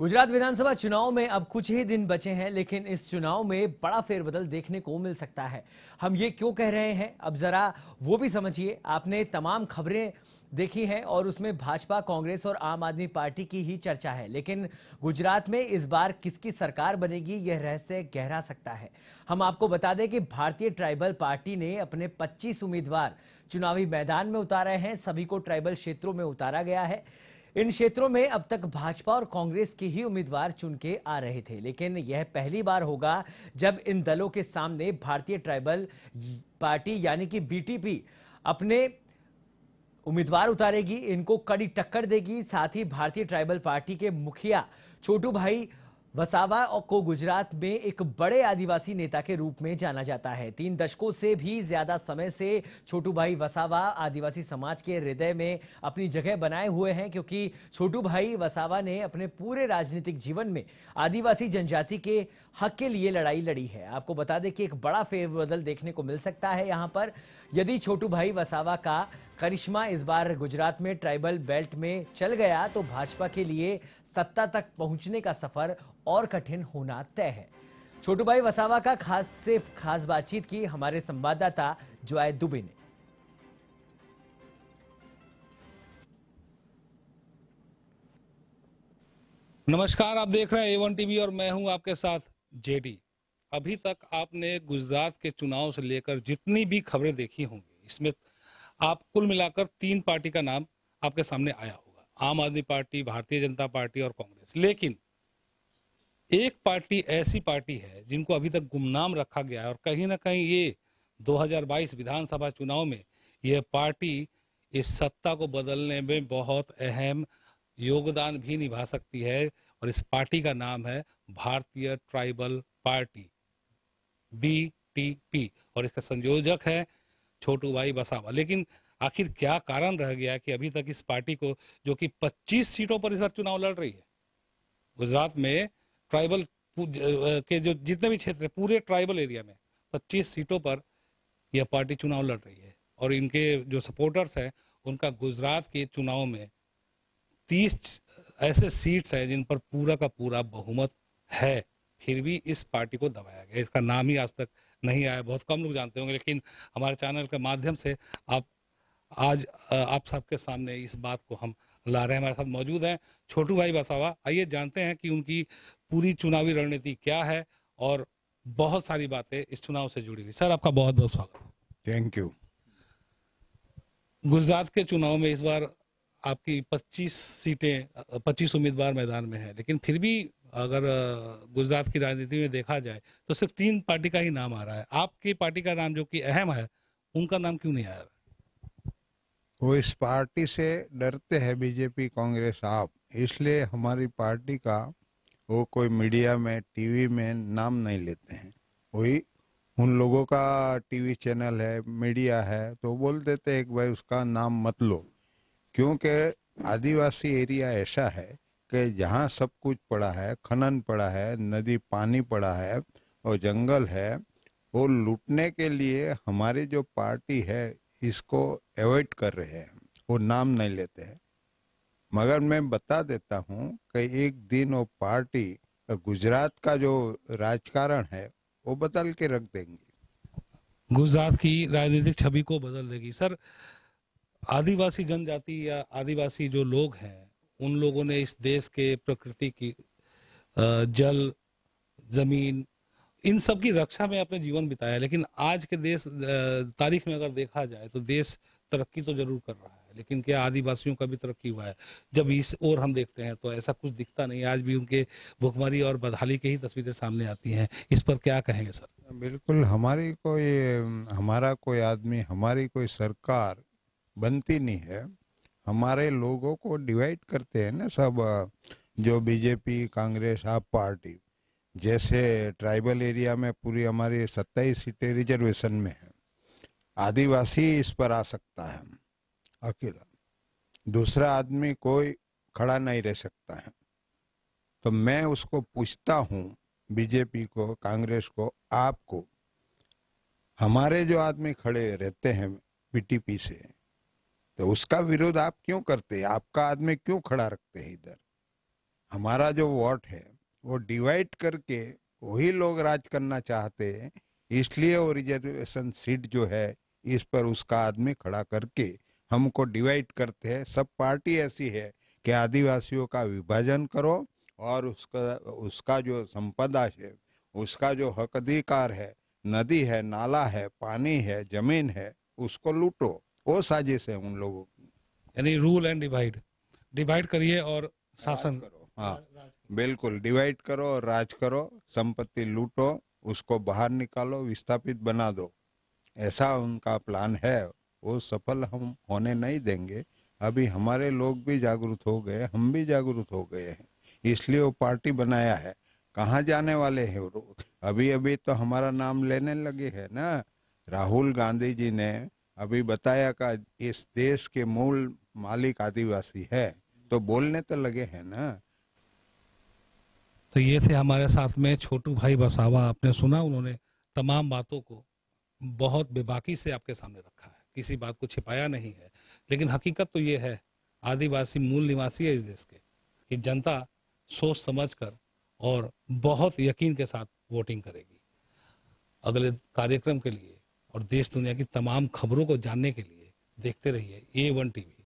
गुजरात विधानसभा चुनाव में अब कुछ ही दिन बचे हैं लेकिन इस चुनाव में बड़ा फेरबदल देखने को मिल सकता है हम ये क्यों कह रहे हैं अब जरा वो भी समझिए आपने तमाम खबरें देखी हैं और उसमें भाजपा कांग्रेस और आम आदमी पार्टी की ही चर्चा है लेकिन गुजरात में इस बार किसकी सरकार बनेगी यह रहस्य गहरा सकता है हम आपको बता दें कि भारतीय ट्राइबल पार्टी ने अपने पच्चीस उम्मीदवार चुनावी मैदान में उतारे हैं सभी को ट्राइबल क्षेत्रों में उतारा गया है इन क्षेत्रों में अब तक भाजपा और कांग्रेस के ही उम्मीदवार चुन के आ रहे थे लेकिन यह पहली बार होगा जब इन दलों के सामने भारतीय ट्राइबल पार्टी यानी कि बीटीपी अपने उम्मीदवार उतारेगी इनको कड़ी टक्कर देगी साथ ही भारतीय ट्राइबल पार्टी के मुखिया छोटू भाई वसावा को गुजरात में एक बड़े आदिवासी नेता के रूप में जाना जाता है तीन दशकों से भी ज्यादा समय से छोटू भाई वसावा आदिवासी समाज के हृदय में अपनी जगह बनाए हुए हैं क्योंकि छोटू भाई वसावा ने अपने पूरे राजनीतिक जीवन में आदिवासी जनजाति के हक के लिए लड़ाई लड़ी है आपको बता दें कि एक बड़ा फेरबदल देखने को मिल सकता है यहाँ पर यदि छोटू भाई वसावा का करिश्मा इस बार गुजरात में ट्राइबल बेल्ट में चल गया तो भाजपा के लिए सत्ता तक पहुंचने का सफर और कठिन होना तय है छोटू भाई वसावा का खास से खास बातचीत की हमारे संवाददाता जोय दुबे ने नमस्कार आप देख रहे हैं एवन टीवी और मैं हूं आपके साथ जेडी अभी तक आपने गुजरात के चुनाव से लेकर जितनी भी खबरें देखी होंगी इसमें आप कुल मिलाकर तीन पार्टी का नाम आपके सामने आया होगा आम आदमी पार्टी भारतीय जनता पार्टी और कांग्रेस लेकिन एक पार्टी ऐसी पार्टी है जिनको अभी तक गुमनाम रखा गया है और कहीं ना कहीं ये 2022 विधानसभा चुनाव में यह पार्टी इस सत्ता को बदलने में बहुत अहम योगदान भी निभा सकती है और इस पार्टी का नाम है Bharatiya tribal party B T P और इसका संयोजक है छोटू भाई बसावा लेकिन आखिर क्या कारण रह गया कि अभी तक इस पार्टी को जो कि 25 सीटों पर इस बार चुनाव लड़ रही है गुजरात में ट्राइबल के जो जितने भी क्षेत्र पूरे ट्राइबल एरिया में 25 सीटों पर यह पार्टी चुनाव लड़ रही है और इनके जो सपोर्टर्स हैं उनका गुजरात के चुनाव में 30 ऐसे सीट्स हैं जिन पर पूरा का पूरा बहुमत है फिर भी इस पार्टी को दबाया गया इसका नाम ही आज तक नहीं आया बहुत कम लोग जानते होंगे लेकिन हमारे चैनल के माध्यम से आप आज आप सबके सामने इस बात को हम ला रहे हैं हमारे साथ मौजूद हैं छोटू भाई बसावा आइए जानते हैं कि उनकी पूरी चुनावी रणनीति क्या है और बहुत सारी बातें इस चुनाव से जुड़ी हुई सर आपका बहुत बहुत स्वागत थैंक यू गुजरात के चुनाव में इस बार आपकी 25 सीटें 25 उम्मीदवार मैदान में हैं लेकिन फिर भी अगर गुजरात की राजनीति में देखा जाए तो सिर्फ तीन पार्टी का ही नाम आ रहा है आपकी पार्टी का नाम जो कि अहम है उनका नाम क्यों नहीं आ रहा वो इस पार्टी से डरते हैं बीजेपी कांग्रेस आप इसलिए हमारी पार्टी का वो कोई मीडिया में टीवी में नाम नहीं लेते हैं वही उन लोगों का टीवी चैनल है मीडिया है तो बोल देते हैं कि भाई उसका नाम मत लो क्योंकि आदिवासी एरिया ऐसा है कि जहाँ सब कुछ पड़ा है खनन पड़ा है नदी पानी पड़ा है और जंगल है वो लूटने के लिए हमारी जो पार्टी है इसको अवॉइड कर रहे हैं वो नाम नहीं लेते हैं मगर मैं बता देता हूँ कि एक दिन वो पार्टी गुजरात का जो राजकारण है वो बदल के रख देंगे गुजरात की राजनीतिक छवि को बदल देगी सर आदिवासी जनजाति या आदिवासी जो लोग हैं उन लोगों ने इस देश के प्रकृति की जल जमीन इन सब की रक्षा में अपने जीवन बिताया लेकिन आज के देश तारीख में अगर देखा जाए तो देश तरक्की तो जरूर कर रहा है लेकिन क्या आदिवासियों का भी तरक्की हुआ है जब इस ओर हम देखते हैं तो ऐसा कुछ दिखता नहीं आज भी उनके भुखमरी और बदहाली की ही तस्वीरें सामने आती हैं इस पर क्या कहेंगे सर बिल्कुल हमारी कोई हमारा कोई आदमी हमारी कोई सरकार बनती नहीं है हमारे लोगों को डिवाइड करते हैं ना सब जो बीजेपी कांग्रेस आप पार्टी जैसे ट्राइबल एरिया में पूरी हमारी सत्ताईस सीटें रिजर्वेशन में है आदिवासी इस पर आ सकता है अकेला दूसरा आदमी कोई खड़ा नहीं रह सकता है तो मैं उसको पूछता हूँ बीजेपी को कांग्रेस को आपको हमारे जो आदमी खड़े रहते हैं पीटीपी से तो उसका विरोध आप क्यों करते हैं आपका आदमी क्यों खड़ा रखते हैं इधर हमारा जो वोट है वो डिवाइड करके वही लोग राज करना चाहते हैं इसलिए वो रिजर्वेशन सीट जो है इस पर उसका आदमी खड़ा करके हमको डिवाइड करते हैं सब पार्टी ऐसी है कि आदिवासियों का विभाजन करो और उसका उसका जो संपदा है उसका जो हक अधिकार है नदी है नाला है पानी है जमीन है उसको लूटो वो साजिश है उन लोगों की यानी रूल एंड डिवाइड डिवाइड करिए और शासन करो हाँ बिल्कुल डिवाइड करो और राज करो संपत्ति लूटो उसको बाहर निकालो विस्थापित बना दो ऐसा उनका प्लान है वो सफल हम होने नहीं देंगे अभी हमारे लोग भी जागरूक हो गए हम भी जागरूक हो गए हैं इसलिए वो पार्टी बनाया है कहाँ जाने वाले हैं वो अभी अभी तो हमारा नाम लेने लगे है ना राहुल गांधी जी ने अभी बताया का इस देश के मूल मालिक आदिवासी है तो बोलने तो लगे है ना तो ये थे हमारे साथ में छोटू भाई बसावा आपने सुना उन्होंने तमाम बातों को बहुत बेबाकी से आपके सामने रखा है किसी बात को छिपाया नहीं है लेकिन हकीकत तो ये है आदिवासी मूल निवासी है इस देश के कि जनता सोच समझ कर और बहुत यकीन के साथ वोटिंग करेगी अगले कार्यक्रम के लिए और देश दुनिया की तमाम खबरों को जानने के लिए देखते रहिए ए वन टीवी